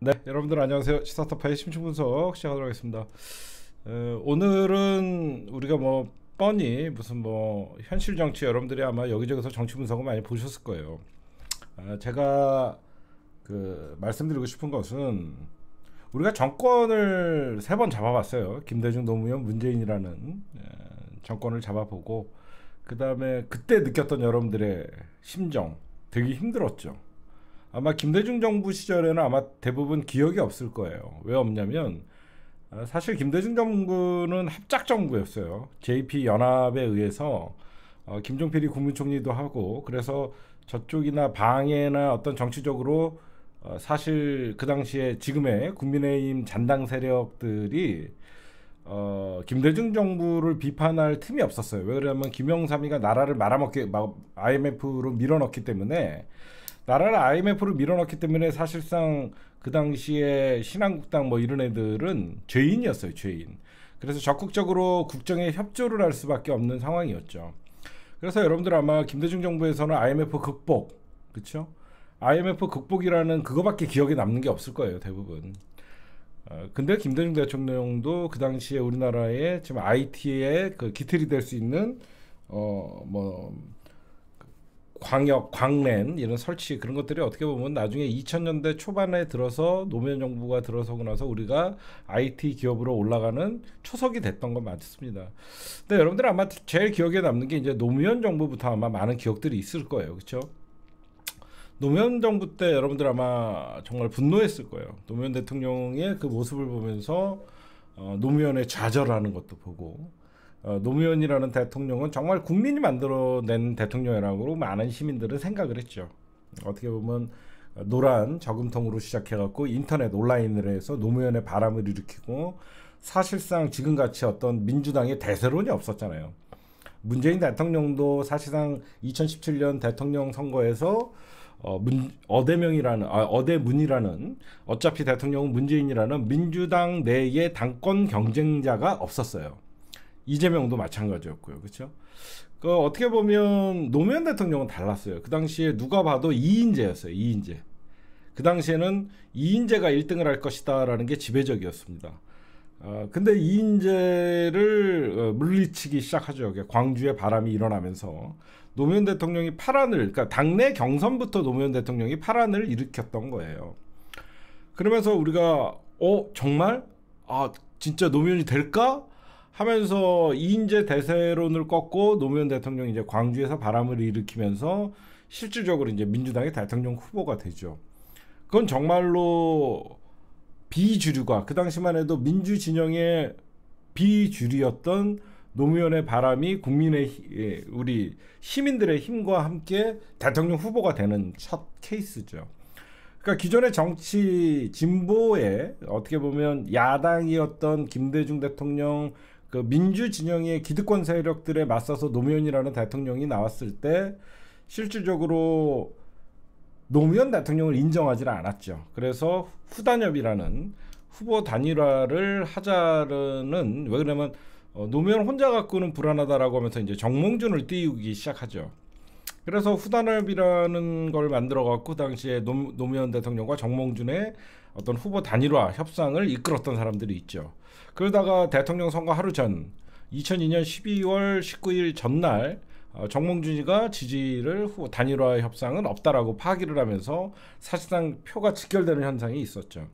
네 여러분들 안녕하세요 시사타파의 심층분석 시작하도록 하겠습니다 어, 오늘은 우리가 뭐 뻔히 무슨 뭐 현실 정치 여러분들이 아마 여기저기서 정치 분석을 많이 보셨을 거예요 어, 제가 그 말씀드리고 싶은 것은 우리가 정권을 세 번 잡아봤어요 김대중 노무현 문재인이라는 정권을 잡아보고 그 다음에 그때 느꼈던 여러분들의 심정 되게 힘들었죠 아마 김대중 정부 시절에는 아마 대부분 기억이 없을 거예요. 왜 없냐면 아, 사실 김대중 정부는 합작 정부였어요. JP 연합에 의해서 어, 김종필이 국무총리도 하고 그래서 저쪽이나 방해나 어떤 정치적으로 어, 사실 그 당시에 지금의 국민의힘 잔당 세력들이 어, 김대중 정부를 비판할 틈이 없었어요. 왜냐면 김영삼이가 나라를 말아먹게 IMF로 밀어넣기 때문에 나라를 IMF로 밀어넣기 때문에 사실상 그 당시에 신한국당 뭐 이런 애들은 죄인이었어요, 죄인. 그래서 적극적으로 국정에 협조를 할 수밖에 없는 상황이었죠. 그래서 여러분들 아마 김대중 정부에서는 IMF 극복, 그렇죠? IMF 극복이라는 그거밖에 기억에 남는 게 없을 거예요, 대부분. 어, 근데 김대중 대통령도 그 당시에 우리나라의 지금 IT에 그 기틀이 될 수 있는 어뭐 광역, 광랜 이런 설치 그런 것들이 어떻게 보면 나중에 2000년대 초반에 들어서 노무현 정부가 들어서고 나서 우리가 IT 기업으로 올라가는 초석이 됐던 건 맞습니다. 근데 여러분들 아마 제일 기억에 남는 게 이제 노무현 정부부터 아마 많은 기억들이 있을 거예요. 그렇죠? 노무현 정부 때 여러분들 아마 정말 분노했을 거예요. 노무현 대통령의 그 모습을 보면서 어, 노무현의 좌절하는 것도 보고 어, 노무현이라는 대통령은 정말 국민이 만들어낸 대통령이라고 많은 시민들은 생각을 했죠. 어떻게 보면 노란 저금통으로 시작해갖고 인터넷 온라인으로 해서 노무현의 바람을 일으키고 사실상 지금같이 어떤 민주당의 대세론이 없었잖아요. 문재인 대통령도 사실상 2017년 대통령 선거에서 어, 문, 어대명이라는 아, 어대문이라는 어차피 대통령은 문재인이라는 민주당 내의 당권 경쟁자가 없었어요. 이재명도 마찬가지였고요. 그렇죠? 그 어떻게 보면 노무현 대통령은 달랐어요. 그 당시에 누가 봐도 이인재였어요. 이인재. 그 당시에는 이인재가 1등을 할 것이다라는 게 지배적이었습니다. 어, 근데 이인재를 어, 물리치기 시작하죠. 광주의 바람이 일어나면서 노무현 대통령이 파란을, 그러니까 당내 경선부터 노무현 대통령이 파란을 일으켰던 거예요. 그러면서 우리가 어 정말 아 진짜 노무현이 될까? 하면서 이인재 대세론을 꺾고 노무현 대통령이 이제 광주에서 바람을 일으키면서 실질적으로 이제 민주당의 대통령 후보가 되죠. 그건 정말로 비주류가 그 당시만 해도 민주 진영의 비주류였던 노무현의 바람이 국민의 예, 우리 시민들의 힘과 함께 대통령 후보가 되는 첫 케이스죠. 그러니까 기존의 정치 진보에 어떻게 보면 야당이었던 김대중 대통령 그 민주 진영의 기득권 세력들에 맞서서 노무현이라는 대통령이 나왔을 때 실질적으로 노무현 대통령을 인정하지는 않았죠. 그래서 후단협이라는 후보 단일화를 하자는 왜 그러면 어, 노무현 혼자 갖고는 불안하다라고 하면서 이제 정몽준을 띄우기 시작하죠. 그래서 후단협이라는 걸 만들어 갖고 당시에 노, 노무현 대통령과 정몽준의 어떤 후보 단일화 협상을 이끌었던 사람들이 있죠. 그러다가 대통령 선거 하루 전 2002년 12월 19일 전날 어, 정몽준이가 지지를 후 단일화 협상은 없다라고 파기를 하면서 사실상 표가 직결되는 현상이 있었죠.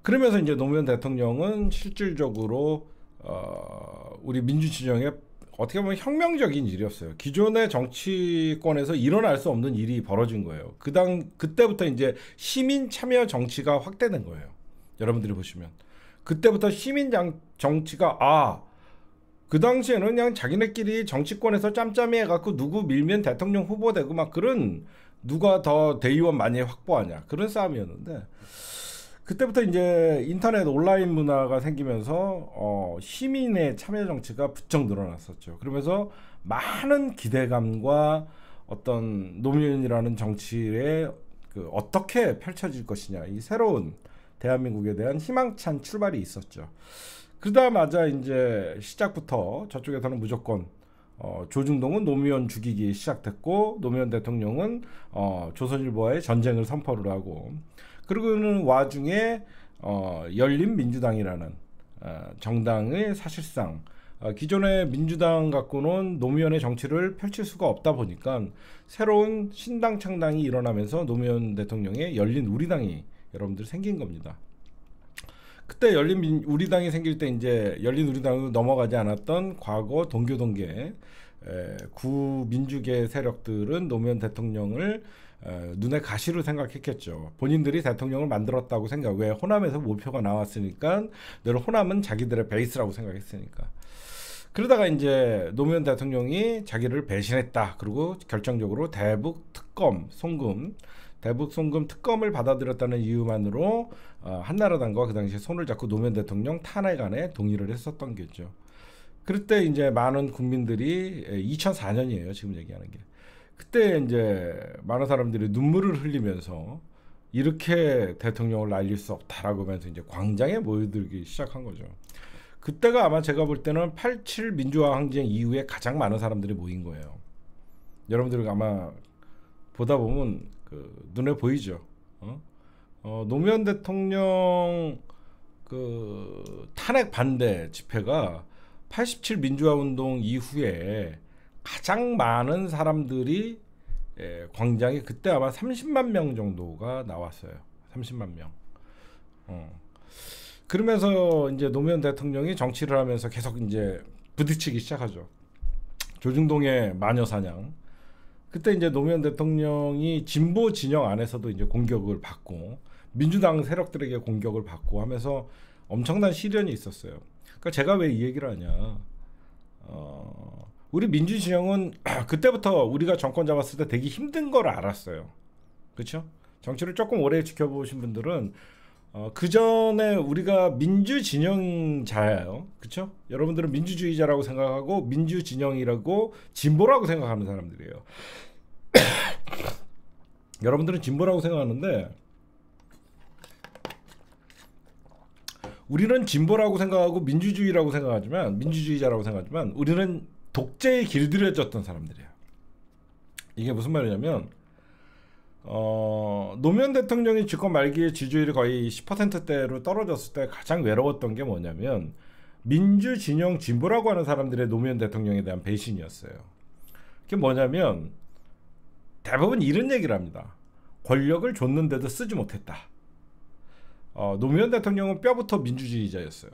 그러면서 이제 노무현 대통령은 실질적으로 어, 우리 민주진영의 어떻게 보면 혁명적인 일이었어요. 기존의 정치권에서 일어날 수 없는 일이 벌어진 거예요. 그당 그때부터 이제 시민 참여 정치가 확대된 거예요. 여러분들이 보시면 그때부터 시민 정치가 아 그 당시에는 그냥 자기네끼리 정치권에서 짬짬이 해갖고 누구 밀면 대통령 후보 되고 막 그런 누가 더 대의원 많이 확보하냐 그런 싸움이었는데 그때부터 이제 인터넷 온라인 문화가 생기면서 어 시민의 참여 정치가 부쩍 늘어났었죠. 그러면서 많은 기대감과 어떤 노무현이라는 정치에 그 어떻게 펼쳐질 것이냐 이 새로운 대한민국에 대한 희망찬 출발이 있었죠. 그다마자 이제 시작부터 저쪽에서는 무조건 어, 조중동은 노무현 죽이기 시작됐고 노무현 대통령은 어, 조선일보와의 전쟁을 선포를 하고 그러고는 그 와중에 어, 열린민주당이라는 어, 정당의 사실상 어, 기존의 민주당 갖고는 노무현의 정치를 펼칠 수가 없다 보니까 새로운 신당 창당이 일어나면서 노무현 대통령의 열린 우리당이 여러분들 생긴 겁니다. 그때 열린 우리 당이 생길 때 이제 열린 우리 당으로 넘어가지 않았던 과거 동교동계 구민주계 세력들은 노무현 대통령을 에, 눈의 가시로 생각했겠죠. 본인들이 대통령을 만들었다고 생각. 왜 호남에서 목표가 나왔으니까 늘 호남은 자기들의 베이스라고 생각했으니까. 그러다가 이제 노무현 대통령이 자기를 배신했다. 그리고 결정적으로 대북 특검 송금 대북 송금 특검을 받아들였다는 이유만으로 어, 한나라당과 그 당시 에 손을 잡고 노무현 대통령 탄핵안에 동의를 했었던 거죠. 그때 이제 많은 국민들이 2004년이에요. 예, 지금 얘기하는 게. 그때 이제 많은 사람들이 눈물을 흘리면서 이렇게 대통령을 날릴 수 없다라고 하면서 이제 광장에 모여들기 시작한 거죠. 그때가 아마 제가 볼 때는 87 민주화 항쟁 이후에 가장 많은 사람들이 모인 거예요. 여러분들이 아마 보다 보면 그 눈에 보이죠. 어? 어, 노무현 대통령 그 탄핵 반대 집회가 87 민주화 운동 이후에 가장 많은 사람들이 예, 광장에 그때 아마 30만 명 정도가 나왔어요. 30만 명. 어. 그러면서 이제 노무현 대통령이 정치를 하면서 계속 이제 부딪히기 시작하죠. 조중동의 마녀 사냥, 그때 이제 노무현 대통령이 진보 진영 안에서도 이제 공격을 받고 민주당 세력들에게 공격을 받고 하면서 엄청난 시련이 있었어요. 그러니까 제가 왜 이 얘기를 하냐? 어, 우리 민주 진영은 그때부터 우리가 정권 잡았을 때 되게 힘든 걸 알았어요. 그렇죠? 정치를 조금 오래 지켜보신 분들은 어, 그 전에 우리가 민주 진영자예요. 그쵸 여러분들은 민주주의자라고 생각하고 민주 진영이라고 진보라고 생각하는 사람들이에요. 여러분들은 진보라고 생각하는데 우리는 진보라고 생각하고 민주주의라고 생각하지만 민주주의자라고 생각하지만 우리는 독재에 길들여졌던 사람들이에요 이게 무슨 말이냐면 어, 노무현 대통령이 집권 말기에 지지율이 거의 10%대로 떨어졌을 때 가장 외로웠던 게 뭐냐면 민주 진영 진보라고 하는 사람들의 노무현 대통령에 대한 배신이었어요. 그게 뭐냐면 대부분 이런 얘기를 합니다. 권력을 줬는데도 쓰지 못했다. 어, 노무현 대통령은 뼈부터 민주주의자였어요.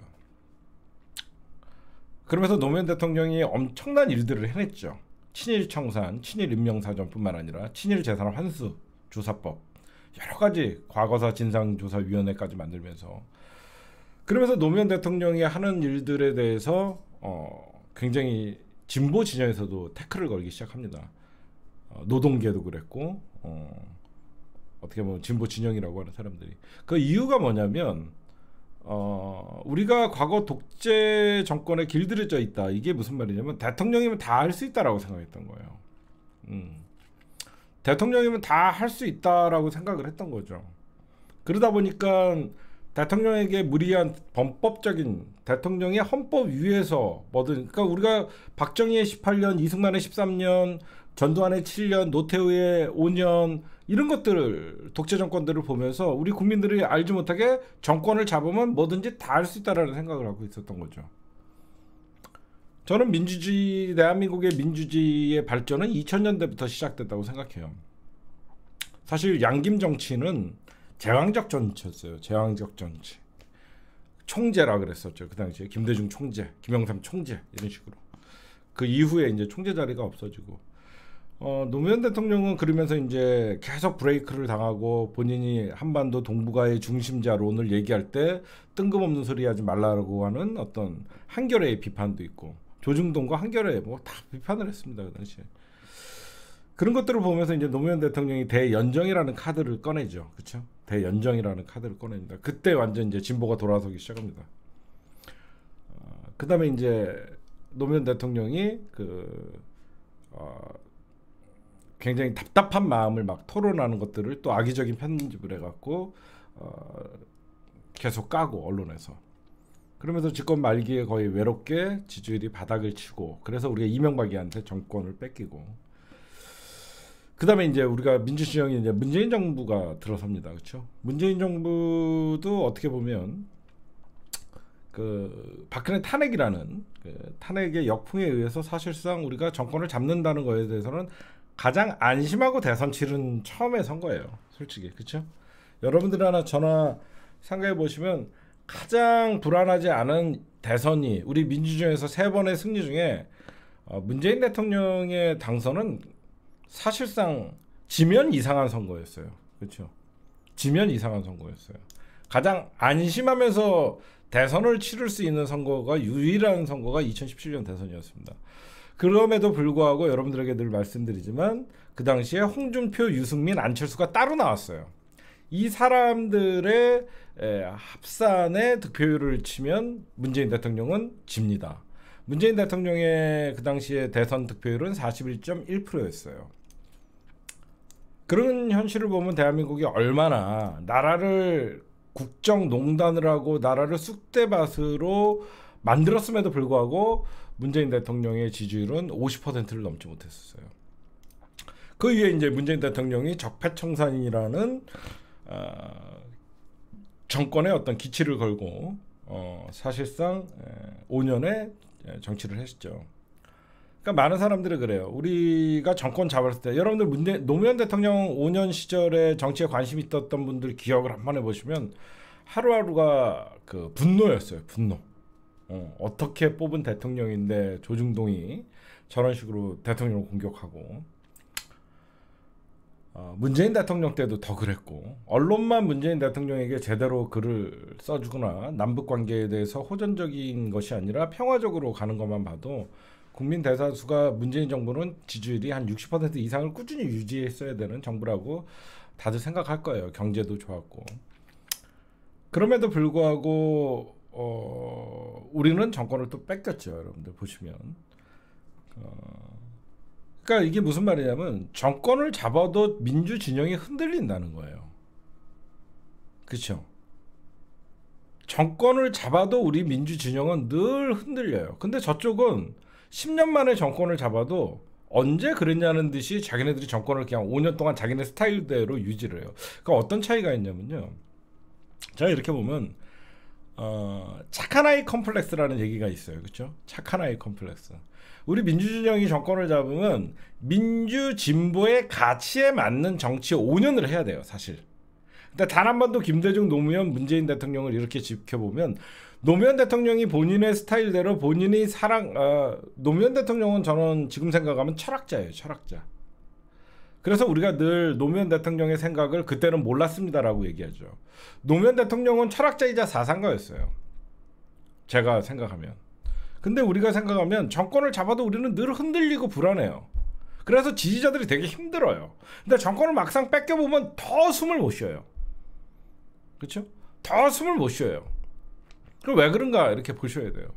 그러면서 노무현 대통령이 엄청난 일들을 해냈죠. 친일 청산, 친일 임명사전뿐만 아니라 친일 재산 환수, 조사법 여러 가지 과거사 진상조사위원회까지 만들면서 그러면서 노무현 대통령이 하는 일들에 대해서 어, 굉장히 진보 진영에서도 태클을 걸기 시작합니다. 어, 노동계도 그랬고 어, 어떻게 보면 진보 진영이라고 하는 사람들이 그 이유가 뭐냐면 어, 우리가 과거 독재 정권에 길들여져 있다. 이게 무슨 말이냐면 대통령이면 다 할 수 있다라고 생각했던 거예요. 음. 대통령이면 다 할 수 있다라고 생각을 했던 거죠. 그러다 보니까 대통령에게 무리한 범법적인 대통령의 헌법 위에서 뭐든 그러니까 우리가 박정희의 18년, 이승만의 13년, 전두환의 7년, 노태우의 5년 이런 것들을 독재 정권들을 보면서 우리 국민들이 알지 못하게 정권을 잡으면 뭐든지 다 할 수 있다라는 생각을 하고 있었던 거죠. 저는 민주주의 대한민국의 민주주의의 발전은 2000년대부터 시작됐다고 생각해요. 사실 양김 정치는 제왕적 정치였어요. 제왕적 정치. 총재라 그랬었죠. 그 당시에 김대중 총재, 김영삼 총재 이런 식으로. 그 이후에 이제 총재 자리가 없어지고 어, 노무현 대통령은 그러면서 이제 계속 브레이크를 당하고 본인이 한반도 동북아의 중심자론을 얘기할 때 뜬금없는 소리 하지 말라고 하는 어떤 한결의 비판도 있고 조중동과 한겨레 뭐 다 비판을 했습니다 그 당시에. 그런 것들을 보면서 이제 노무현 대통령이 대연정이라는 카드를 꺼내죠. 그렇죠? 대연정이라는 카드를 꺼냅니다. 그때 완전 이제 진보가 돌아서기 시작합니다. 어, 그다음에 이제 노무현 대통령이 그 어, 굉장히 답답한 마음을 막 토론하는 것들을 또 악의적인 편집을 해갖고 어, 계속 까고 언론에서 그러면서 집권 말기에 거의 외롭게 지지율이 바닥을 치고 그래서 우리가 이명박이한테 정권을 뺏기고 그다음에 이제 우리가 민주주의이 이제 문재인 정부가 들어섭니다. 그렇죠? 문재인 정부도 어떻게 보면 그 박근혜 탄핵이라는 그 탄핵의 역풍에 의해서 사실상 우리가 정권을 잡는다는 거에 대해서는 가장 안심하고 대선 치른 처음에 선거예요. 솔직히. 그렇죠? 여러분들 하나 전화 상가해 보시면 가장 불안하지 않은 대선이 우리 민주주의에서 세 번의 승리 중에 어, 문재인 대통령의 당선은 사실상 지면 이상한 선거였어요. 그렇죠? 지면 이상한 선거였어요. 가장 안심하면서 대선을 치를 수 있는 선거가 유일한 선거가 2017년 대선이었습니다. 그럼에도 불구하고 여러분들에게 늘 말씀드리지만 그 당시에 홍준표, 유승민, 안철수가 따로 나왔어요. 이 사람들의 합산의 득표율을 치면 문재인 대통령은 집니다. 문재인 대통령의 그 당시에 대선 득표율은 41.1%였어요. 그런 현실을 보면 대한민국이 얼마나 나라를 국정농단을 하고 나라를 쑥대밭으로 만들었음에도 불구하고 문재인 대통령의 지지율은 50%를 넘지 못했었어요. 그 위에 이제 문재인 대통령이 적폐청산이라는 어, 정권의 어떤 기치를 걸고 어, 사실상 5년의 정치를 했죠. 그러니까 많은 사람들이 그래요. 우리가 정권 잡았을 때 여러분들 문재, 노무현 대통령 5년 시절에 정치에 관심 있었던 분들 기억을 한 번 해보시면 하루하루가 그 분노였어요. 분노. 어, 떻게 뽑은 대통령인데 조중동이 저런 식으로 대통령을 공격하고 어, 문재인 대통령 때도 더 그랬고 언론만 문재인 대통령에게 제대로 글을 써주거나 남북 관계에 대해서 호전적인 것이 아니라 평화적으로 가는 것만 봐도 국민 대사수가 문재인 정부는 지지율이 한 60% 이상을 꾸준히 유지했어야 되는 정부라고 다들 생각할 거예요. 경제도 좋았고 그럼에도 불구하고 어, 우리는 정권을 또 뺏겼죠, 여러분들 보시면. 어, 그러니까 이게 무슨 말이냐면 정권을 잡아도 민주 진영이 흔들린다는 거예요. 그렇죠? 정권을 잡아도 우리 민주 진영은 늘 흔들려요. 근데 저쪽은 10년 만에 정권을 잡아도 언제 그랬냐는 듯이 자기네들이 정권을 그냥 5년 동안 자기네 스타일대로 유지를 해요. 그 어떤 차이가 있냐면요. 제 이렇게 보면 어, 착한 아이 컴플렉스라는 얘기가 있어요. 그렇죠? 착한 아이 컴플렉스. 우리 민주진영이 정권을 잡으면 민주 진보의 가치에 맞는 정치 5년을 해야 돼요, 사실. 근데 단 한 번도 김대중 노무현 문재인 대통령을 이렇게 지켜보면 노무현 대통령이 본인의 스타일대로 본인이 사랑 어, 노무현 대통령은 저는 지금 생각하면 철학자예요, 철학자. 그래서 우리가 늘 노무현 대통령의 생각을 그때는 몰랐습니다라고 얘기하죠. 노무현 대통령은 철학자이자 사상가였어요. 제가 생각하면. 근데 우리가 생각하면 정권을 잡아도 우리는 늘 흔들리고 불안해요. 그래서 지지자들이 되게 힘들어요. 근데 정권을 막상 뺏겨보면 더 숨을 못 쉬어요. 그렇죠? 더 숨을 못 쉬어요. 그럼 왜 그런가 이렇게 보셔야 돼요.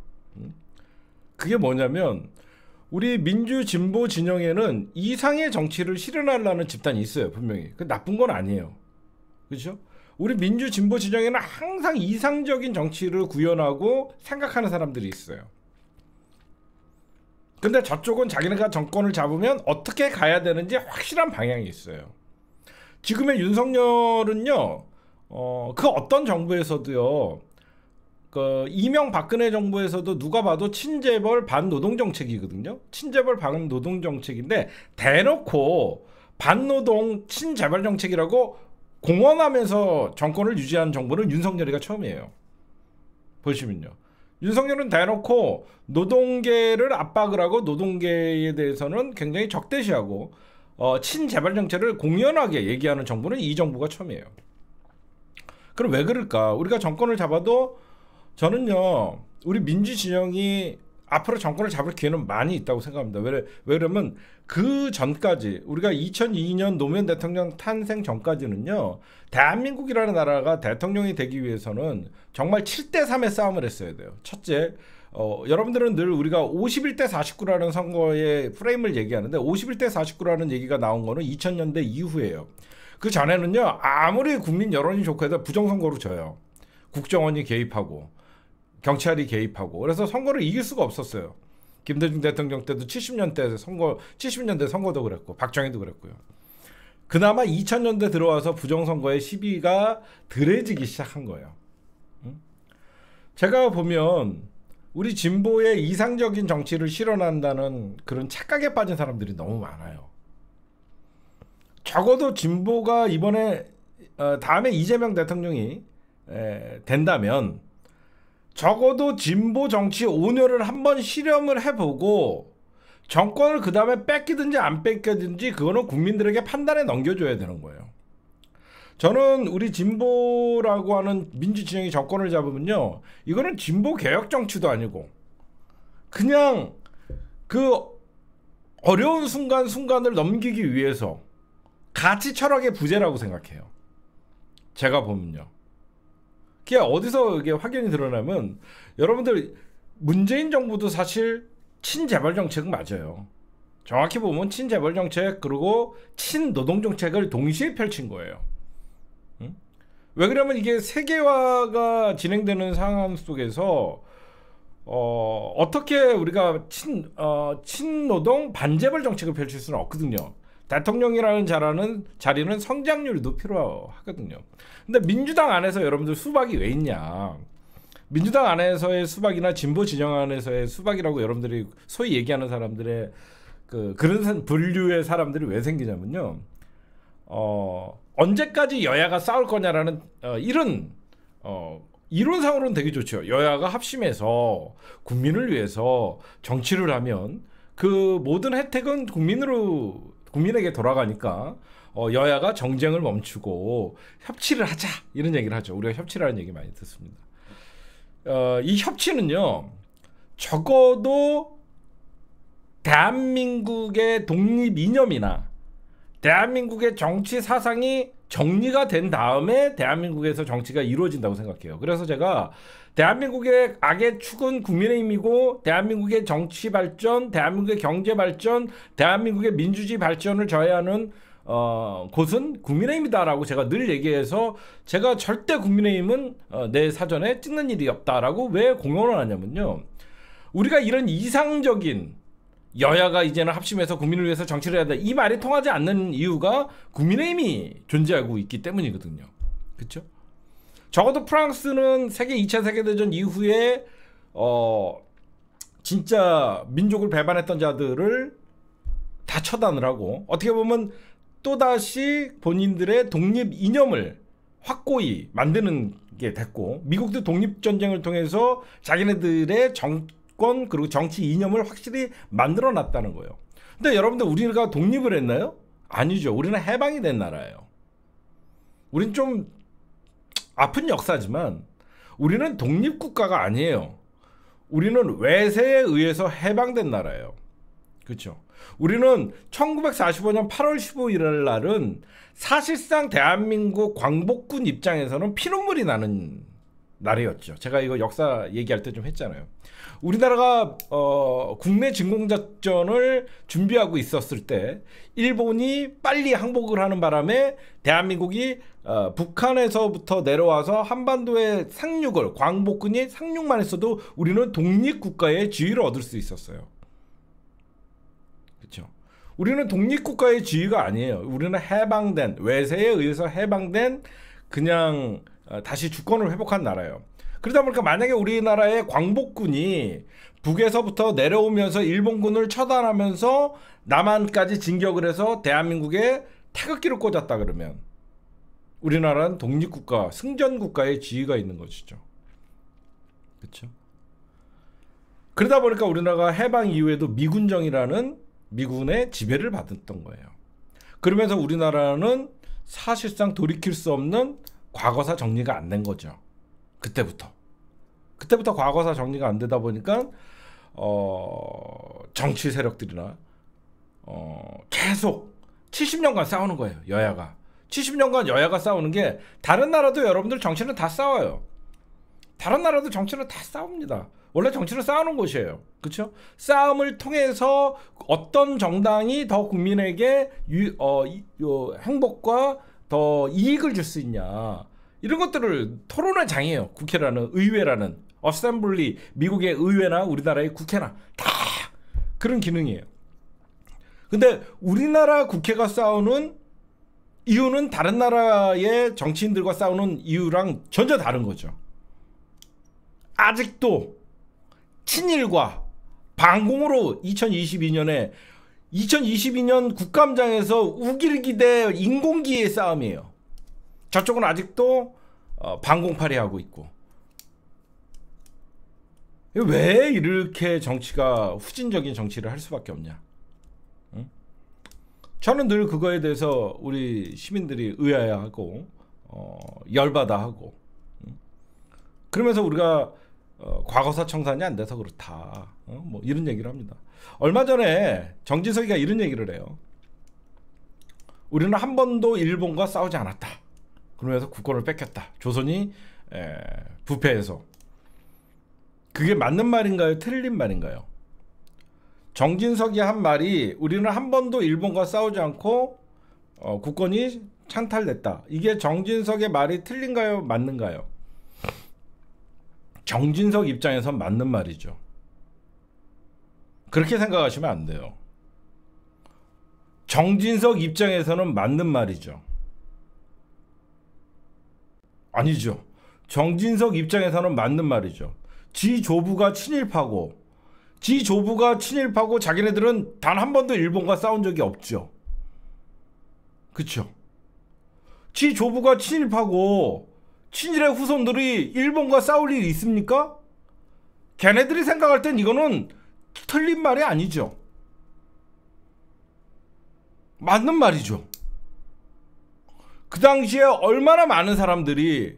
그게 뭐냐면 우리 민주 진보 진영에는 이상의 정치를 실현하려는 집단이 있어요 분명히. 그 나쁜 건 아니에요. 그렇죠? 우리 민주 진보 진영에는 항상 이상적인 정치를 구현하고 생각하는 사람들이 있어요. 근데 저쪽은 자기네가 정권을 잡으면 어떻게 가야 되는지 확실한 방향이 있어요. 지금의 윤석열은요, 어, 그 어떤 정부에서도요, 그 이명 박근혜 정부에서도 누가 봐도 친재벌 반노동 정책이거든요. 친재벌 반노동 정책인데 대놓고 반노동 친재벌 정책이라고 공언하면서 정권을 유지한 정부는 윤석열이가 처음이에요. 보시면요. 윤석열은 대놓고 노동계를 압박을 하고 노동계에 대해서는 굉장히 적대시하고 어, 친재발 정체를 공연하게 얘기하는 정부는 이 정부가 처음이에요. 그럼 왜 그럴까? 우리가 정권을 잡아도 저는요, 우리 민주 진영이 앞으로 정권을 잡을 기회는 많이 있다고 생각합니다. 왜, 왜 그러면 그 전까지 우리가 2002년 노무현 대통령 탄생 전까지는요. 대한민국이라는 나라가 대통령이 되기 위해서는 정말 7대 3의 싸움을 했어야 돼요. 첫째, 어, 여러분들은 늘 우리가 51대 49라는 선거의 프레임을 얘기하는데 51대 49라는 얘기가 나온 거는 2000년대 이후에요그 전에는요. 아무리 국민 여론이 좋고 해도 부정선거로 져요. 국정원이 개입하고 경찰이 개입하고 그래서 선거를 이길 수가 없었어요. 김대중 대통령 때도 70년대 선거 70년대 선거도 그랬고 박정희도 그랬고요. 그나마 2000년대 들어와서 부정선거의 시비가 덜해지기 시작한 거예요. 제가 보면 우리 진보의 이상적인 정치를 실현한다는 그런 착각에 빠진 사람들이 너무 많아요. 적어도 진보가 이번에 어, 다음에 이재명 대통령이 된다면 적어도 진보 정치 온열을 한번 실험을 해보고 정권을 그 다음에 뺏기든지 안뺏겨든지 그거는 국민들에게 판단에 넘겨줘야 되는 거예요. 저는 우리 진보라고 하는 민주진영이 정권을 잡으면요. 이거는 진보 개혁 정치도 아니고 그냥 그 어려운 순간순간을 넘기기 위해서 가치 철학의 부재라고 생각해요. 제가 보면요. 그게 어디서 이게 확연히 드러나면 여러분들 문재인 정부도 사실 친재벌 정책 맞아요. 정확히 보면 친재벌 정책 그리고 친노동 정책을 동시에 펼친 거예요. 응? 왜 그러면 이게 세계화가 진행되는 상황 속에서 어, 어떻게 우리가 친, 어, 친노동 반재벌 정책을 펼칠 수는 없거든요. 대통령이라는 자라는 자리는 성장률도 필요하거든요. 근데 민주당 안에서 여러분들 수박이 왜 있냐? 민주당 안에서의 수박이나 진보 진영 안에서의 수박이라고 여러분들이 소위 얘기하는 사람들의 그 그런 분류의 사람들이 왜 생기냐면요. 어, 언제까지 여야가 싸울 거냐라는 어, 이런 어, 이론상으로는 되게 좋죠. 여야가 합심해서 국민을 위해서 정치를 하면 그 모든 혜택은 국민으로 국민에게 돌아가니까 어, 여야가 정쟁을 멈추고 협치를 하자 이런 얘기를 하죠. 우리가 협치라는 얘기 많이 듣습니다. 어, 이 협치는요 적어도 대한민국의 독립 이념이나 대한민국의 정치 사상이 정리가 된 다음에 대한민국에서 정치가 이루어진다고 생각해요. 그래서 제가 대한민국의 악의 축은 국민의힘이고 대한민국의 정치 발전, 대한민국의 경제 발전, 대한민국의 민주주의 발전을 저해하는 어, 곳은 국민의힘이다라고 제가 늘 얘기해서 제가 절대 국민의힘은 어, 내 사전에 찍는 일이 없다라고 왜 공언을 하냐면요. 우리가 이런 이상적인 여야가 이제는 합심해서 국민을 위해서 정치를 해야 된다. 이 말이 통하지 않는 이유가 국민의힘이 존재하고 있기 때문이거든요. 그렇죠? 적어도 프랑스는 세계 2차 세계대전 이후에 어 진짜 민족을 배반했던 자들을 다 처단을 하고 어떻게 보면 또다시 본인들의 독립 이념을 확고히 만드는 게 됐고 미국도 독립 전쟁을 통해서 자기네들의 정 정권 그리고 정치 이념을 확실히 만들어 놨다는 거예요. 근데 여러분들 우리가 독립을 했나요? 아니죠. 우리는 해방이 된 나라예요. 우린 좀 아픈 역사지만 우리는 독립국가가 아니에요. 우리는 외세에 의해서 해방된 나라예요. 그렇죠. 우리는 1945년 8월 15일 날은 사실상 대한민국 광복군 입장에서는 피눈물이 나는 나라였죠. 제가 이거 역사 얘기할 때 좀 했잖아요. 우리나라가 어, 국내 진공작전을 준비하고 있었을 때 일본이 빨리 항복을 하는 바람에 대한민국이 어, 북한에서부터 내려와서 한반도의 상륙을 광복군이 상륙만 했어도 우리는 독립국가의 지위를 얻을 수 있었어요. 그렇죠. 우리는 독립국가의 지위가 아니에요. 우리는 해방된 외세에 의해서 해방된 그냥 어, 다시 주권을 회복한 나라예요. 그러다 보니까 만약에 우리나라의 광복군이 북에서부터 내려오면서 일본군을 처단하면서 남한까지 진격을 해서 대한민국에 태극기를 꽂았다 그러면 우리나라는 독립국가, 승전국가의 지위가 있는 것이죠. 그렇죠? 그러다 보니까 우리나라가 해방 이후에도 미군정이라는 미군의 지배를 받았던 거예요. 그러면서 우리나라는 사실상 돌이킬 수 없는 과거사 정리가 안 된 거죠. 그때부터. 그때부터 과거사 정리가 안 되다 보니까 어, 정치 세력들이나 어, 계속 70년간 싸우는 거예요. 여야가. 70년간 여야가 싸우는 게 다른 나라도 여러분들 정치는 다 싸워요. 다른 나라도 정치는 다 싸웁니다. 원래 정치는 싸우는 곳이에요. 그렇죠? 싸움을 통해서 어떤 정당이 더 국민에게 유, 어, 이, 어, 행복과 더 이익을 줄 수 있냐 이런 것들을 토론의 장이에요 국회라는 의회라는 어셈블리 미국의 의회나 우리나라의 국회나 다 그런 기능이에요 근데 우리나라 국회가 싸우는 이유는 다른 나라의 정치인들과 싸우는 이유랑 전혀 다른 거죠 아직도 친일과 반공으로 2022년에 2022년 국감장에서 우길기대 인공기의 싸움이에요. 저쪽은 아직도 방공팔이 어, 하고 있고. 왜 이렇게 정치가 후진적인 정치를 할 수밖에 없냐? 저는 늘 그거에 대해서 우리 시민들이 의아해하고 어, 열받아하고 그러면서 우리가 어, 과거사 청산이 안 돼서 그렇다. 어? 뭐 이런 얘기를 합니다. 얼마 전에 정진석이가 이런 얘기를 해요. 우리는 한 번도 일본과 싸우지 않았다. 그러면서 국권을 뺏겼다. 조선이 에, 부패해서 그게 맞는 말인가요? 틀린 말인가요? 정진석이 한 말이 우리는 한 번도 일본과 싸우지 않고 어, 국권이 찬탈됐다. 이게 정진석의 말이 틀린가요? 맞는가요? 정진석 입장에선 맞는 말이죠. 그렇게 생각하시면 안 돼요. 정진석 입장에서는 맞는 말이죠. 아니죠. 정진석 입장에서는 맞는 말이죠. 지 조부가 친일파고 지 조부가 친일파고 자기네들은 단 한 번도 일본과 싸운 적이 없죠. 그쵸? 지 조부가 친일파고 친일의 후손들이 일본과 싸울 일이 있습니까? 걔네들이 생각할 땐 이거는 틀린 말이 아니죠. 맞는 말이죠. 그 당시에 얼마나 많은 사람들이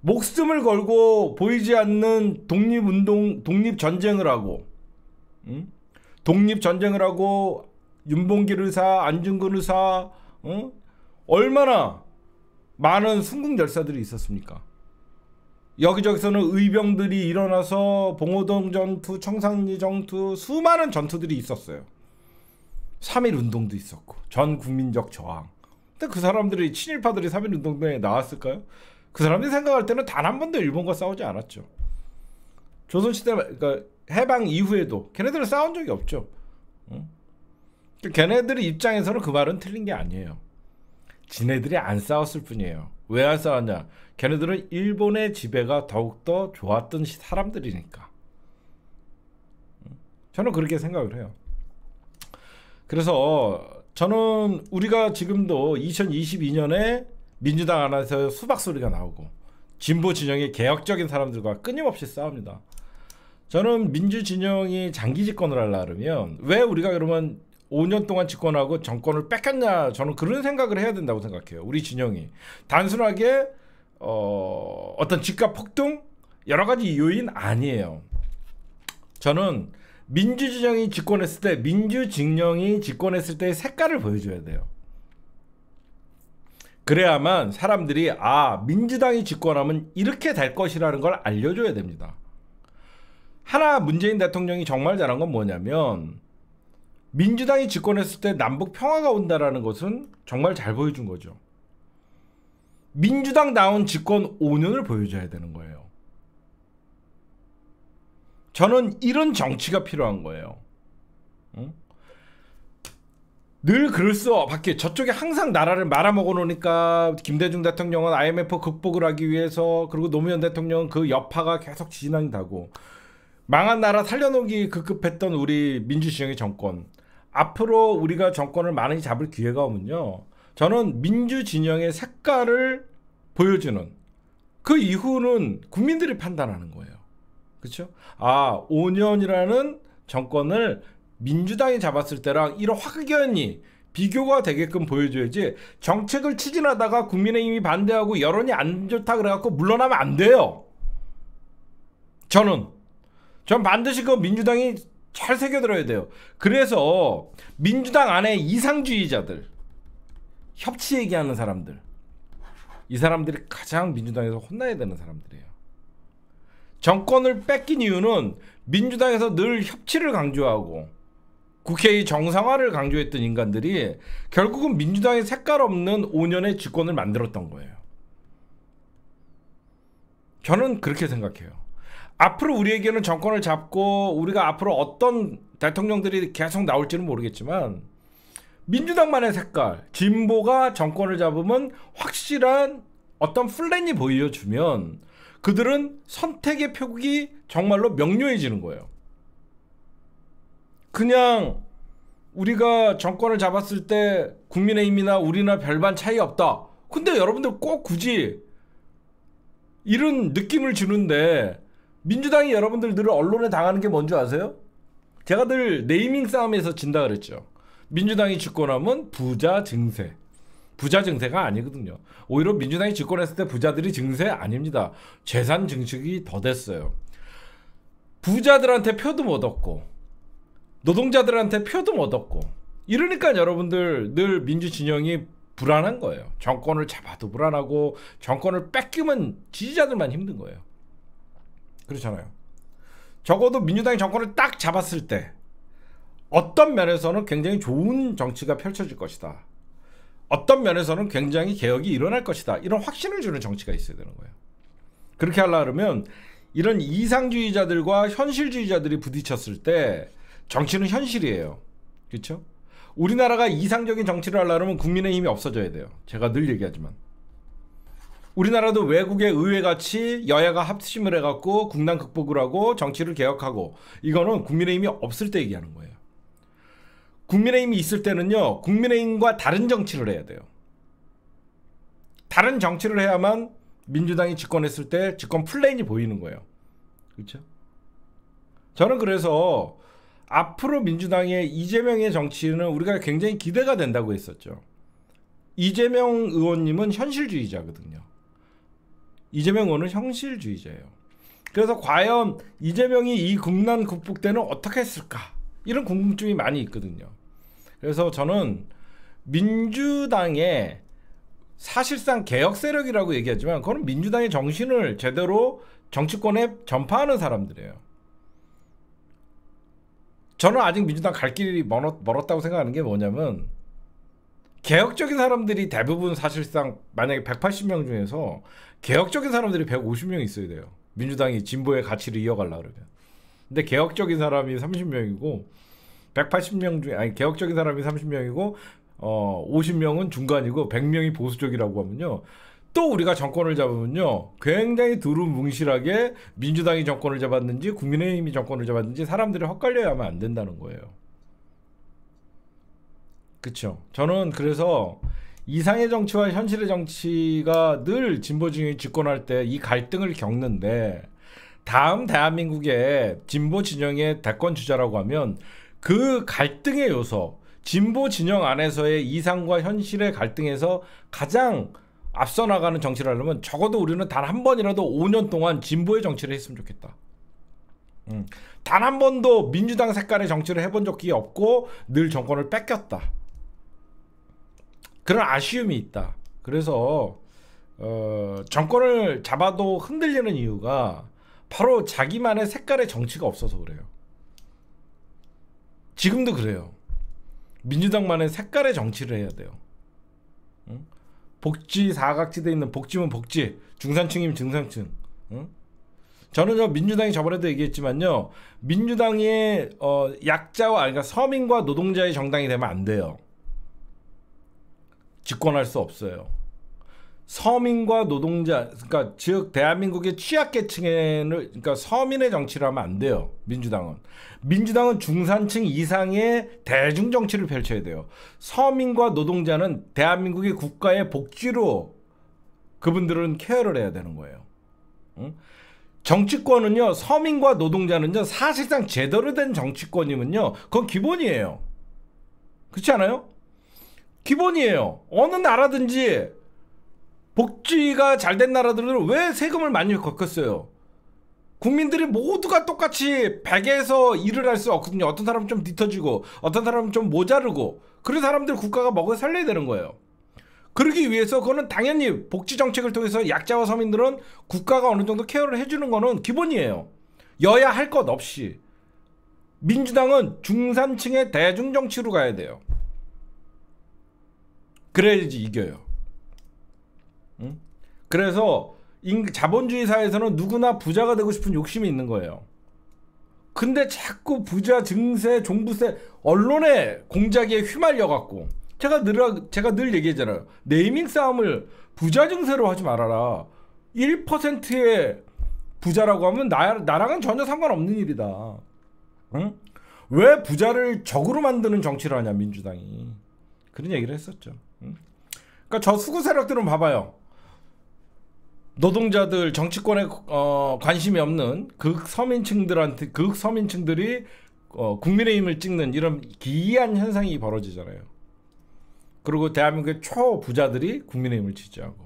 목숨을 걸고 보이지 않는 독립운동, 독립전쟁을 하고, 응? 독립전쟁을 하고, 윤봉길 의사, 안중근 의사, 응? 얼마나 많은 순국 열사들이 있었습니까? 여기저기서는 의병들이 일어나서 봉오동 전투, 청산리 전투 수많은 전투들이 있었어요. 3일 운동도 있었고 전 국민적 저항. 근데 그 사람들이 친일파들이 3일 운동에 나왔을까요? 그 사람들이 생각할 때는 단 한 번도 일본과 싸우지 않았죠. 조선시대 그러니까 해방 이후에도 걔네들은 싸운 적이 없죠. 응? 걔네들의 입장에서는 그 말은 틀린 게 아니에요. 지네들이 안 싸웠을 뿐이에요. 왜 안 싸웠냐? 걔네들은 일본의 지배가 더욱더 좋았던 사람들이니까. 저는 그렇게 생각을 해요. 그래서 저는 우리가 지금도 2022년에 민주당 안에서 수박 소리가 나오고 진보 진영의 개혁적인 사람들과 끊임없이 싸웁니다. 저는 민주 진영이 장기 집권을 하려면 왜 우리가 그러면 5년 동안 집권하고 정권을 뺏겼냐 저는 그런 생각을 해야 된다고 생각해요. 우리 진영이 단순하게 어, 어떤 집값 폭등 여러 가지 요인 아니에요. 저는 민주 진영이 집권했을 때 민주 진영이 집권했을 때의 색깔을 보여줘야 돼요. 그래야만 사람들이 아 민주당이 집권하면 이렇게 될 것이라는 걸 알려줘야 됩니다. 하나 문재인 대통령이 정말 잘한 건 뭐냐면 민주당이 집권했을 때 남북 평화가 온다라는 것은 정말 잘 보여준 거죠. 민주당 나온 집권 5년을 보여줘야 되는 거예요. 저는 이런 정치가 필요한 거예요. 응? 늘 그럴 수밖에 저쪽에 항상 나라를 말아먹어 놓으니까 김대중 대통령은 IMF 극복을 하기 위해서 그리고 노무현 대통령은 그 여파가 계속 지진한다고 망한 나라 살려놓기 급급했던 우리 민주신영의 정권 앞으로 우리가 정권을 많이 잡을 기회가 오면요. 저는 민주 진영의 색깔을 보여주는 그 이후는 국민들이 판단하는 거예요. 그렇죠? 아, 5년이라는 정권을 민주당이 잡았을 때랑 이런 확연히 비교가 되게끔 보여줘야지 정책을 추진하다가 국민의힘이 반대하고 여론이 안 좋다 그래갖고 물러나면 안 돼요. 저는 전 반드시 그 민주당이 잘 새겨들어야 돼요. 그래서 민주당 안에 이상주의자들, 협치 얘기하는 사람들, 이 사람들이 가장 민주당에서 혼나야 되는 사람들이에요. 정권을 뺏긴 이유는 민주당에서 늘 협치를 강조하고 국회의 정상화를 강조했던 인간들이 결국은 민주당의 색깔 없는 5년의 집권을 만들었던 거예요. 저는 그렇게 생각해요. 앞으로 우리에게는 정권을 잡고 우리가 앞으로 어떤 대통령들이 계속 나올지는 모르겠지만 민주당만의 색깔, 진보가 정권을 잡으면 확실한 어떤 플랜이 보여주면 그들은 선택의 표국이 정말로 명료해지는 거예요. 그냥 우리가 정권을 잡았을 때 국민의힘이나 우리나 별반 차이 없다. 근데 여러분들 꼭 굳이 이런 느낌을 주는데 민주당이 여러분들 늘 언론에 당하는 게 뭔지 아세요? 제가 늘 네이밍 싸움에서 진다 그랬죠. 민주당이 집권하면 부자 증세. 부자 증세가 아니거든요. 오히려 민주당이 집권했을 때 부자들이 증세 아닙니다. 재산 증식이 더 됐어요. 부자들한테 표도 못 얻고 노동자들한테 표도 못 얻고 이러니까 여러분들 늘 민주 진영이 불안한 거예요. 정권을 잡아도 불안하고 정권을 뺏기면 지지자들만 힘든 거예요. 그렇잖아요. 적어도 민주당이 정권을 딱 잡았을 때 어떤 면에서는 굉장히 좋은 정치가 펼쳐질 것이다. 어떤 면에서는 굉장히 개혁이 일어날 것이다. 이런 확신을 주는 정치가 있어야 되는 거예요. 그렇게 하려면 이런 이상주의자들과 현실주의자들이 부딪혔을 때 정치는 현실이에요. 그렇죠? 우리나라가 이상적인 정치를 하려면 국민의 힘이 없어져야 돼요. 제가 늘 얘기하지만. 우리나라도 외국의 의회 같이 여야가 합심을 해갖고 국난 극복을 하고 정치를 개혁하고 이거는 국민의힘이 없을 때 얘기하는 거예요. 국민의힘이 있을 때는요, 국민의힘과 다른 정치를 해야 돼요. 다른 정치를 해야만 민주당이 집권했을 때 집권 플랜이 보이는 거예요. 그렇죠? 저는 그래서 앞으로 민주당의 이재명의 정치는 우리가 굉장히 기대가 된다고 했었죠. 이재명 의원님은 현실주의자거든요. 이재명 의원은 형실주의자예요. 그래서 과연 이재명이 이 국난 극복 때는 어떻게 했을까? 이런 궁금증이 많이 있거든요. 그래서 저는 민주당의 사실상 개혁 세력이라고 얘기하지만 그건 민주당의 정신을 제대로 정치권에 전파하는 사람들이에요. 저는 아직 민주당 갈 길이 멀었, 다고 생각하는 게 뭐냐면 개혁적인 사람들이 대부분 사실상 만약에 180명 중에서 개혁적인 사람들이 150명 있어야 돼요. 민주당이 진보의 가치를 이어가려 그러면. 근데 개혁적인 사람이 30명이고 180명 중에 아니 개혁적인 사람이 30명이고 어 50명은 중간이고 100명이 보수 쪽이라고 하면요. 또 우리가 정권을 잡으면요. 굉장히 두루뭉실하게 민주당이 정권을 잡았는지 국민의힘이 정권을 잡았는지 사람들이 헛갈려야 만안 된다는 거예요. 그렇죠. 저는 그래서 이상의 정치와 현실의 정치가 늘 진보진영이 집권할 때 이 갈등을 겪는데 다음 대한민국의 진보 진영의 대권 주자라고 하면 그 갈등의 요소, 진보 진영 안에서의 이상과 현실의 갈등에서 가장 앞서 나가는 정치를 하려면 적어도 우리는 단 한 번이라도 5년 동안 진보의 정치를 했으면 좋겠다. 음. 단한 번도 민주당 색깔의 정치를 해본 적이 없고 늘 정권을 뺏겼다. 그런 아쉬움이 있다. 그래서 어, 정권을 잡아도 흔들리는 이유가 바로 자기만의 색깔의 정치가 없어서 그래요. 지금도 그래요. 민주당만의 색깔의 정치를 해야 돼요. 응? 복지 사각지대에 있는 복지면 복지, 중산층이면 중산층. 응? 저는 저 민주당이 저번에도 얘기했지만요. 민주당의 어, 약자와 그러니까 서민과 노동자의 정당이 되면 안 돼요. 집권할 수 없어요. 서민과 노동자, 그러니까 즉 대한민국의 취약계층을 그러니까 서민의 정치를 하면 안 돼요. 민주당은 민주당은 중산층 이상의 대중 정치를 펼쳐야 돼요. 서민과 노동자는 대한민국의 국가의 복지로 그분들은 케어를 해야 되는 거예요. 응? 정치권은요 서민과 노동자는요 사실상 제대로 된 정치권이면요 그건 기본이에요. 그렇지 않아요? 기본이에요. 어느 나라든지 복지가 잘 된 나라들은 왜 세금을 많이 걷겠어요? 국민들이 모두가 똑같이 1 0 0에서 일을 할 수 없거든요. 어떤 사람은 좀 뒤터지고, 어떤 사람은 좀 모자르고, 그런 사람들 국가가 먹어 살려야 되는 거예요. 그러기 위해서 그거는 당연히 복지 정책을 통해서 약자와 서민들은 국가가 어느 정도 케어를 해주는 거는 기본이에요. 여야 할 것 없이. 민주당은 중산층의 대중정치로 가야 돼요. 그래야지 이겨요. 응? 그래서 자본주의 사회에서는 누구나 부자가 되고 싶은 욕심이 있는 거예요. 근데 자꾸 부자 증세, 종부세, 언론의 공작에 휘말려 갖고 제가 늘 제가 늘 얘기했잖아요. 네이밍 싸움을 부자 증세로 하지 말아라. 1%의 부자라고 하면 나, 나랑은 전혀 상관없는 일이다. 응? 왜 부자를 적으로 만드는 정치를 하냐 민주당이 그런 얘기를 했었죠. 음? 그러니까 저 수구 세력들은 봐봐요. 노동자들 정치권에 어, 관심이 없는 극서민층들한테 그 극서민층들이 그 어, 국민의힘을 찍는 이런 기이한 현상이 벌어지잖아요. 그리고 대한민국의 초부자들이 국민의힘을 지지하고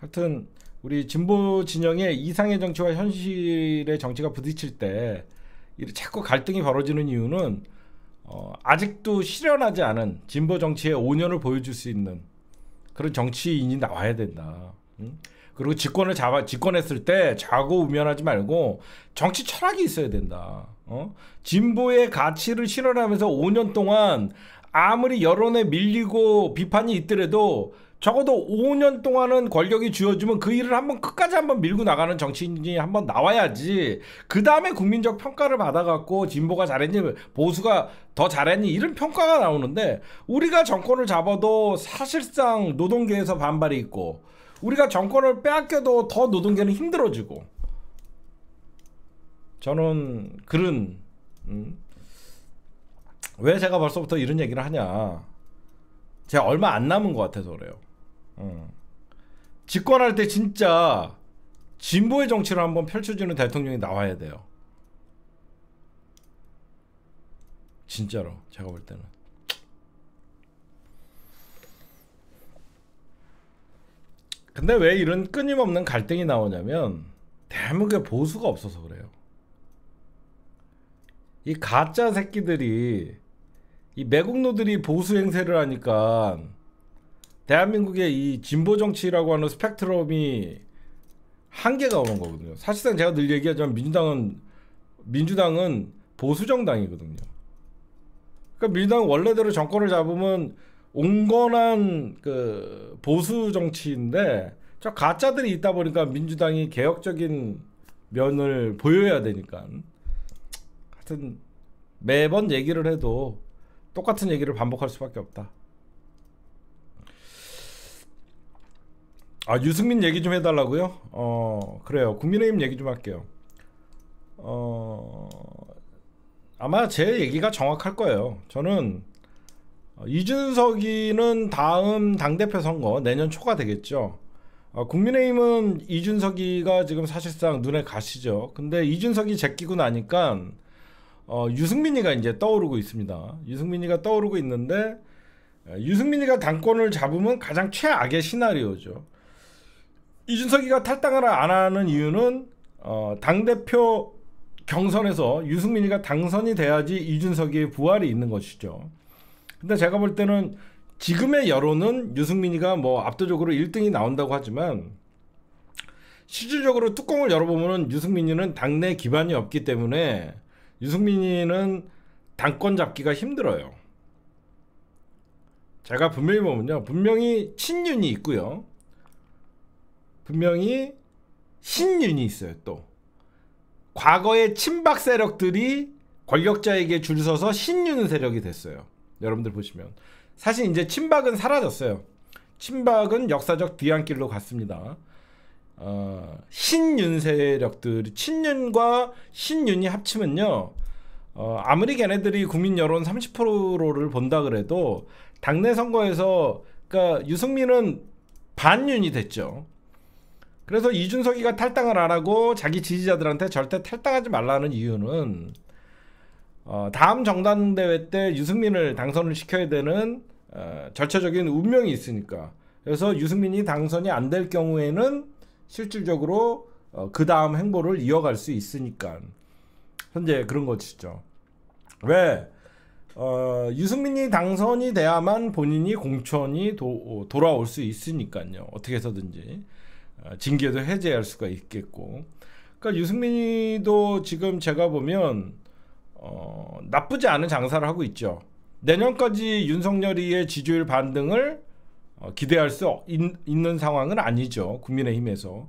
하여튼 우리 진보 진영의 이상의 정치와 현실의 정치가 부딪힐 때 이렇게 자꾸 갈등이 벌어지는 이유는 어, 아직도 실현하지 않은 진보 정치의 5년을 보여줄 수 있는 그런 정치인이 나와야 된다. 응? 음? 그리고 집권을 잡아 집권했을 때 좌고우면하지 말고 정치 철학이 있어야 된다. 어? 진보의 가치를 실현하면서 5년 동안 아무리 여론에 밀리고 비판이 있더라도 적어도 5년 동안은 권력이 쥐어지면그 일을 한번 끝까지 한 번 밀고 나가는 정치인이 한 번 나와야지 그 다음에 국민적 평가를 받아갖고 진보가 잘했니 보수가 더 잘했니 이런 평가가 나오는데 우리가 정권을 잡아도 사실상 노동계에서 반발이 있고 우리가 정권을 빼앗겨도 더 노동계는 힘들어지고 저는 그런 음, 왜 제가 벌써부터 이런 얘기를 하냐 제가 얼마 안 남은 것 같아서 그래요 어. 집권할 때 진짜 진보의 정치를 한번 펼쳐주는 대통령이 나와야 돼요. 진짜로 제가 볼 때는. 근데 왜 이런 끊임없는 갈등이 나오냐면 대한민국에 보수가 없어서 그래요. 이 가짜 새끼들이 이 매국노들이 보수 행세를 하니까 대한민국의 이 진보 정치라고 하는 스펙트럼이 한계가 오는 거거든요. 사실상 제가 늘 얘기하지만 민주당은 민주당은 보수 정당이거든요. 그러니까 민주당 원래대로 정권을 잡으면 온건한 그 보수 정치인데 저 가짜들이 있다 보니까 민주당이 개혁적인 면을 보여야 되니까 하여튼 매번 얘기를 해도 똑같은 얘기를 반복할 수밖에 없다. 아 유승민 얘기 좀 해달라고요? 어 그래요. 국민의힘 얘기 좀 할게요. 어 아마 제 얘기가 정확할 거예요. 저는 어, 이준석이는 다음 당대표 선거 내년 초가 되겠죠. 어, 국민의힘은 이준석이가 지금 사실상 눈에 가시죠. 근데 이준석이 제끼고 나니까 어, 유승민이가 이제 떠오르고 있습니다. 유승민이가 떠오르고 있는데 어, 유승민이가 당권을 잡으면 가장 최악의 시나리오죠. 이준석이가 탈당을 안 하는 이유는 어, 당대표 경선에서 유승민이가 당선이 돼야지 이준석의 부활이 있는 것이죠. 근데 제가 볼 때는 지금의 여론은 유승민이가 뭐 압도적으로 1등이 나온다고 하지만 실질적으로 뚜껑을 열어보면 유승민이는 당내 기반이 없기 때문에 유승민이는 당권 잡기가 힘들어요. 제가 분명히 보면요. 분명히 친윤이 있고요. 분명히 신윤이 있어요 또 과거의 친박 세력들이 권력자에게 줄 서서 신윤 세력이 됐어요 여러분들 보시면 사실 이제 친박은 사라졌어요 친박은 역사적 뒤안길로 갔습니다 어, 신윤 세력들 친윤과 신윤이 합치면요 어, 아무리 걔네들이 국민 여론 30%를 본다 그래도 당내 선거에서 그러니까 유승민은 반윤이 됐죠 그래서 이준석이가 탈당을 안 하고 자기 지지자들한테 절대 탈당하지 말라는 이유는 어, 다음 정당대회 때 유승민을 당선을 시켜야 되는 어, 절차적인 운명이 있으니까 그래서 유승민이 당선이 안 될 경우에는 실질적으로 어, 그 다음 행보를 이어갈 수 있으니까 현재 그런 것이죠. 왜? 어, 유승민이 당선이 돼야만 본인이 공천이 도, 어, 돌아올 수 있으니까요. 어떻게 해서든지. 어, 징계도 해제할 수가 있겠고. 그러니까 유승민이도 지금 제가 보면 어, 나쁘지 않은 장사를 하고 있죠. 내년까지 윤석열이의 지지율 반등을 어, 기대할 수 있, 는 상황은 아니죠. 국민의힘에서.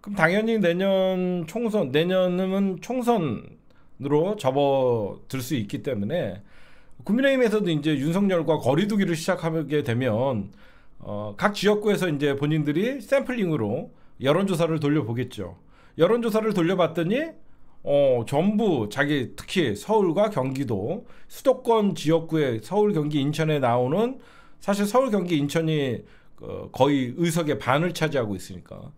그럼 당연히 내년 총선, 내년은 총선으로 접어들 수 있기 때문에 국민의힘에서도 이제 윤석열과 거리두기를 시작하게 되면 어, 각 지역구에서 이제 본인들이 샘플링으로 여론조사를 돌려보겠죠. 여론조사를 돌려봤더니 어, 전부 자기 특히 서울과 경기도 수도권 지역구에 서울, 경기, 인천에 나오는 사실 서울, 경기, 인천이 어, 거의 의석의 반을 차지하고 있으니까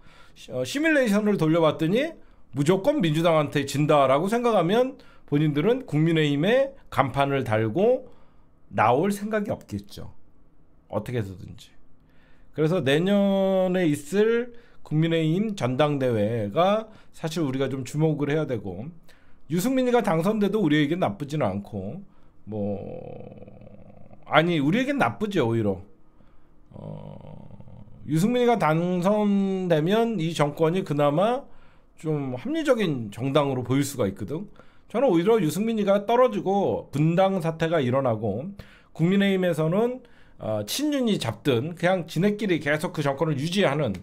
어, 시뮬레이션을 돌려봤더니 무조건 민주당한테 진다라고 생각하면 본인들은 국민의힘에 간판을 달고 나올 생각이 없겠죠. 어떻게 해서든지. 그래서 내년에 있을 국민의힘 전당대회가 사실 우리가 좀 주목을 해야 되고 유승민이가 당선돼도 우리에겐 나쁘지는 않고 뭐 아니 우리에겐 나쁘지 오히려 어... 유승민이가 당선되면 이 정권이 그나마 좀 합리적인 정당으로 보일 수가 있거든 저는 오히려 유승민이가 떨어지고 분당 사태가 일어나고 국민의힘에서는 어, 친윤이 잡든 그냥 지네끼리 계속 그 정권을 유지하는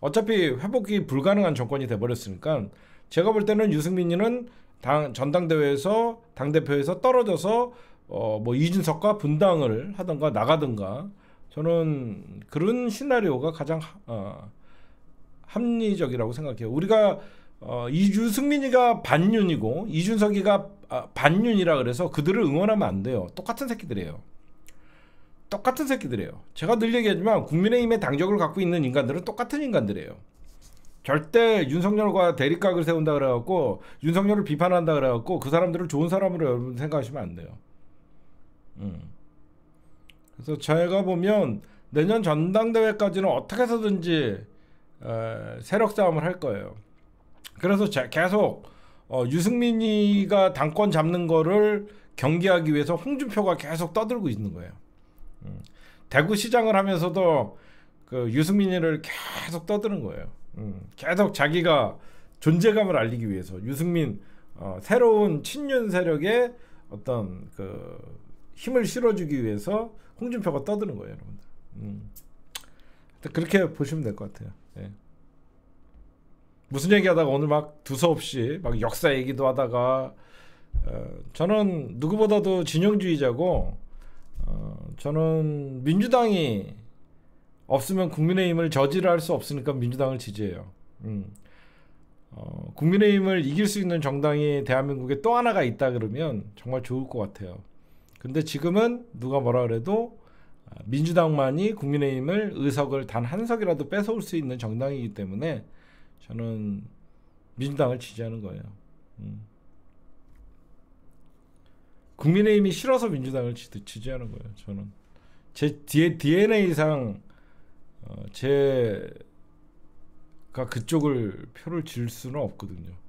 어차피 회복이 불가능한 정권이 돼버렸으니까 제가 볼 때는 유승민이는 당 전당대회에서 당 대표에서 떨어져서 어, 뭐 이준석과 분당을 하던가 나가든가 저는 그런 시나리오가 가장 어, 합리적이라고 생각해요. 우리가 어, 이준승민이가 반윤이고 이준석이가 아, 반윤이라 그래서 그들을 응원하면 안 돼요. 똑같은 새끼들이에요. 똑같은 새끼들이에요. 제가 늘 얘기하지만 국민의힘의 당적을 갖고 있는 인간들은 똑같은 인간들이에요. 절대 윤석열과 대립각을 세운다 그래갖고 윤석열을 비판한다 그래갖고 그 사람들을 좋은 사람으로 여러분 생각하시면 안 돼요. 음. 그래서 제가 보면 내년 전당대회까지는 어떻게 해서든지 에, 세력 싸움을 할 거예요. 그래서 계속 어, 유승민이가 당권 잡는 거를 경계하기 위해서 홍준표가 계속 떠들고 있는 거예요. 대구 시장을 하면서도 그 유승민이를 계속 떠드는 거예요. 음, 계속 자기가 존재감을 알리기 위해서 유승민 어, 새로운 친윤 세력의 어떤 그 힘을 실어주기 위해서 홍준표가 떠드는 거예요, 여러분들. 음. 그렇게 보시면 될 것 같아요. 예. 무슨 얘기하다가 오늘 막 두서없이 막 역사 얘기도 하다가 어, 저는 누구보다도 진영주의자고 어, 저는 민주당이 없으면 국민의힘을 저지할수 없으니까 민주당을 지지해요. 음. 어, 국민의힘을 이길 수 있는 정당이 대한민국에 또 하나가 있다 그러면 정말 좋을 것 같아요. 근데 지금은 누가 뭐라 그래도 민주당만이 국민의힘을 의석을 단 한 석이라도 뺏어올 수 있는 정당이기 때문에 저는 민주당을 지지하는 거예요. 음. 국민의힘이 싫어서 민주당을 지지, 하는 거예요. 저는 제 DNA상 어, 제가 그쪽을 표를 질 수는 없거든요.